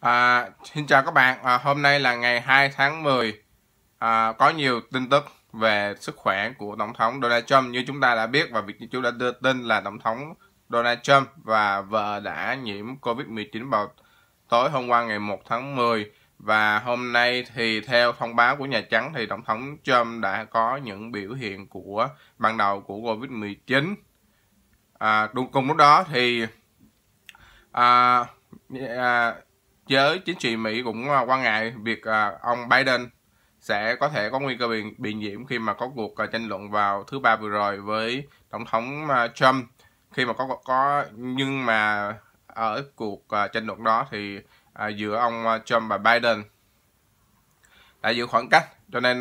À, xin chào các bạn, à, hôm nay là ngày 2 tháng 10 à, Có nhiều tin tức về sức khỏe của Tổng thống Donald Trump Như chúng ta đã biết và việc như chúng đã đưa tin là Tổng thống Donald Trump và vợ đã nhiễm Covid-19 vào tối hôm qua ngày 1 tháng 10 Và hôm nay thì theo thông báo của Nhà Trắng thì Tổng thống Trump đã có những biểu hiện của ban đầu của Covid-19 à, Cùng lúc đó thì à, à giới chính trị Mỹ cũng à, quan ngại việc à, ông Biden sẽ có thể có nguy cơ bị, bị nhiễm khi mà có cuộc à, tranh luận vào thứ ba vừa rồi với tổng thống Trump khi mà có có nhưng mà ở cuộc tranh luận đó thì giữa ông Trump và Biden đã giữ khoảng cách cho nên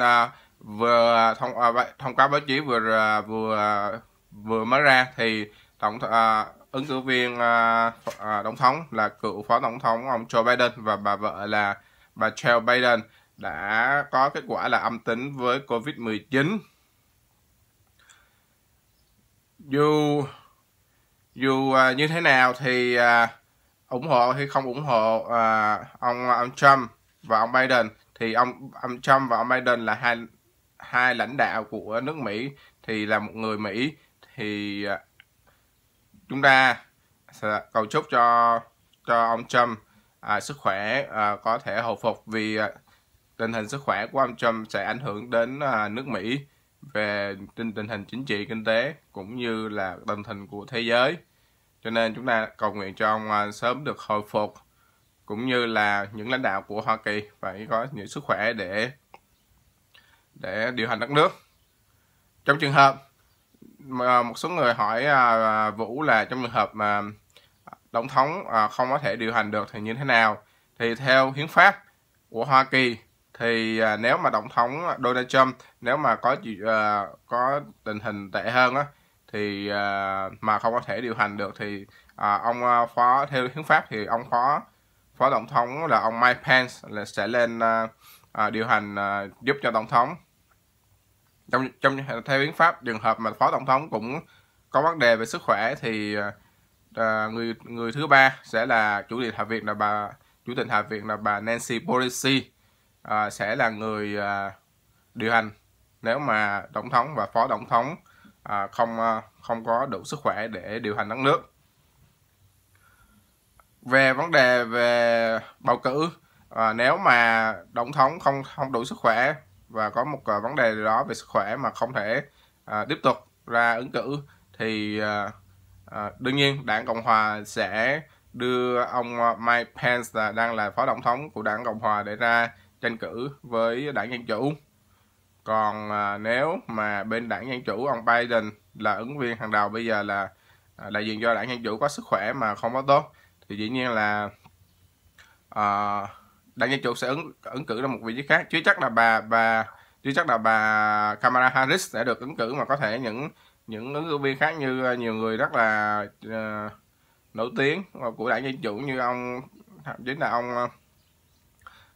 vừa thông thông cáo báo chí vừa vừa vừa mới ra thì tổng uh, ứng cử viên uh, tổng thống là cựu phó tổng thống ông Joe Biden và bà vợ là bà Jill Biden đã có kết quả là âm tính với COVID-19. Dù dù uh, như thế nào thì uh, ủng hộ hay không ủng hộ uh, ông ông Trump và ông Biden thì ông ông Trump và ông Biden là hai hai lãnh đạo của nước Mỹ thì là một người Mỹ thì uh, chúng ta cầu chúc cho cho ông Trump à, sức khỏe à, có thể hồi phục vì à, tình hình sức khỏe của ông Trump sẽ ảnh hưởng đến à, nước Mỹ về tình, tình hình chính trị kinh tế cũng như là tình hình của thế giới cho nên chúng ta cầu nguyện cho ông à, sớm được hồi phục cũng như là những lãnh đạo của Hoa Kỳ phải có những sức khỏe để để điều hành đất nước trong trường hợp À, một số người hỏi à, à, Vũ là trong trường hợp mà tổng thống không có thể điều hành được thì như thế nào? Thì theo hiến pháp của Hoa Kỳ thì nếu mà tổng thống Donald Trump nếu mà có à, có tình hình tệ hơn á thì mà không có thể điều hành được thì ông phó theo hiến pháp thì ông phó phó tổng thống là ông Mike Pence là sẽ lên điều hành giúp cho tổng thống trong trong theo hiến pháp trường hợp mà phó tổng thống cũng có vấn đề về sức khỏe thì uh, người người thứ ba sẽ là chủ tịch hạ viện là bà chủ tịch hạ viện là bà Nancy Pelosi uh, sẽ là người uh, điều hành nếu mà tổng thống và phó tổng thống uh, không uh, không có đủ sức khỏe để điều hành đất nước về vấn đề về bầu cử à, nếu mà tổng thống không không đủ sức khỏe và có một ờ, vấn đề đó về sức khỏe mà không thể à, tiếp tục ra ứng cử thì à, à, đương nhiên đảng cộng hòa sẽ đưa ông Mike Pence là đang là phó tổng thống của đảng cộng hòa để ra tranh cử với đảng dân chủ còn à, nếu mà bên đảng dân chủ ông Biden là ứng viên hàng đầu bây giờ là à, đại diện cho đảng dân chủ có sức khỏe mà không có tốt thì dĩ nhiên là à, đảng Dân Chủ sẽ ứng ứng cử ra một vị trí khác chứ chắc là bà bà chứ chắc là bà Kamala Harris sẽ được ứng cử mà có thể những những ứng cử viên khác như nhiều người rất là uh, nổi tiếng của đảng Dân Chủ như ông thậm chí là ông ờ,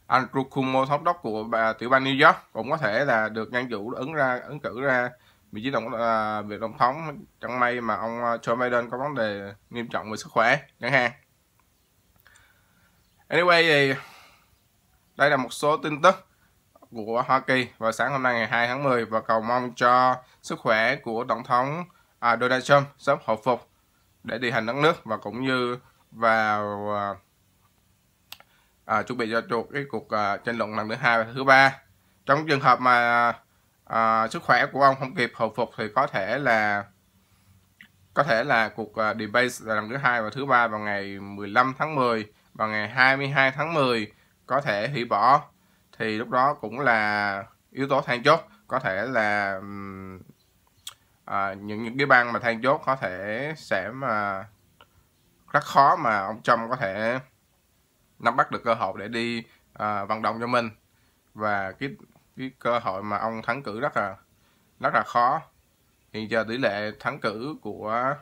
Andrew Cuomo thống đốc của bà, tiểu bang New York cũng có thể là được nhân chủ ứng ra ứng cử ra vị trí tổng là ờ, việc tổng thống chẳng may mà ông Joe Biden có vấn đề nghiêm trọng về sức khỏe chẳng hạn. Anyway thì đây là một số tin tức của Hoa Kỳ vào sáng hôm nay ngày 2 tháng 10 và cầu mong cho sức khỏe của Tổng thống à, Donald Trump sớm hồi phục để đi hành đất nước và cũng như vào à, à, chuẩn bị cho chuột cái cuộc à, tranh luận lần thứ hai và thứ ba trong trường hợp mà à, sức khỏe của ông không kịp hồi phục thì có thể là có thể là cuộc à, debate lần thứ hai và thứ ba vào ngày 15 tháng 10 và ngày 22 tháng 10 có thể hủy bỏ thì lúc đó cũng là yếu tố than chốt có thể là à, những những cái bang mà than chốt có thể sẽ mà rất khó mà ông Trump có thể nắm bắt được cơ hội để đi à, vận động cho mình và cái cái cơ hội mà ông thắng cử rất là rất là khó hiện giờ tỷ lệ thắng cử của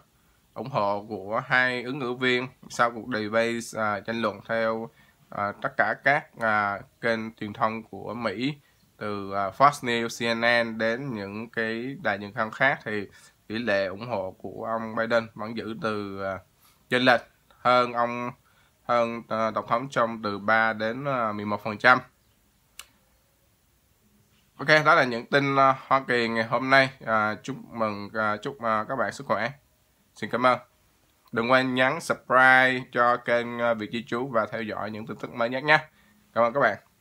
ủng hộ của hai ứng cử viên sau cuộc debate à, tranh luận theo Ờ, tất cả các à, kênh truyền thông của Mỹ từ à, Fox News, CNN đến những cái đài truyền thông khác thì tỷ lệ ủng hộ của ông Biden vẫn giữ từ à, chênh lệch hơn ông hơn à, tổng thống trong từ 3 đến à, 11%. Ok, đó là những tin à, Hoa Kỳ ngày hôm nay. À, chúc mừng à, chúc à, các bạn sức khỏe. Xin cảm ơn. Đừng quên nhấn subscribe cho kênh ờ, Việt Di Chú và theo dõi những tin tức mới nhất nhé. Cảm ơn các bạn.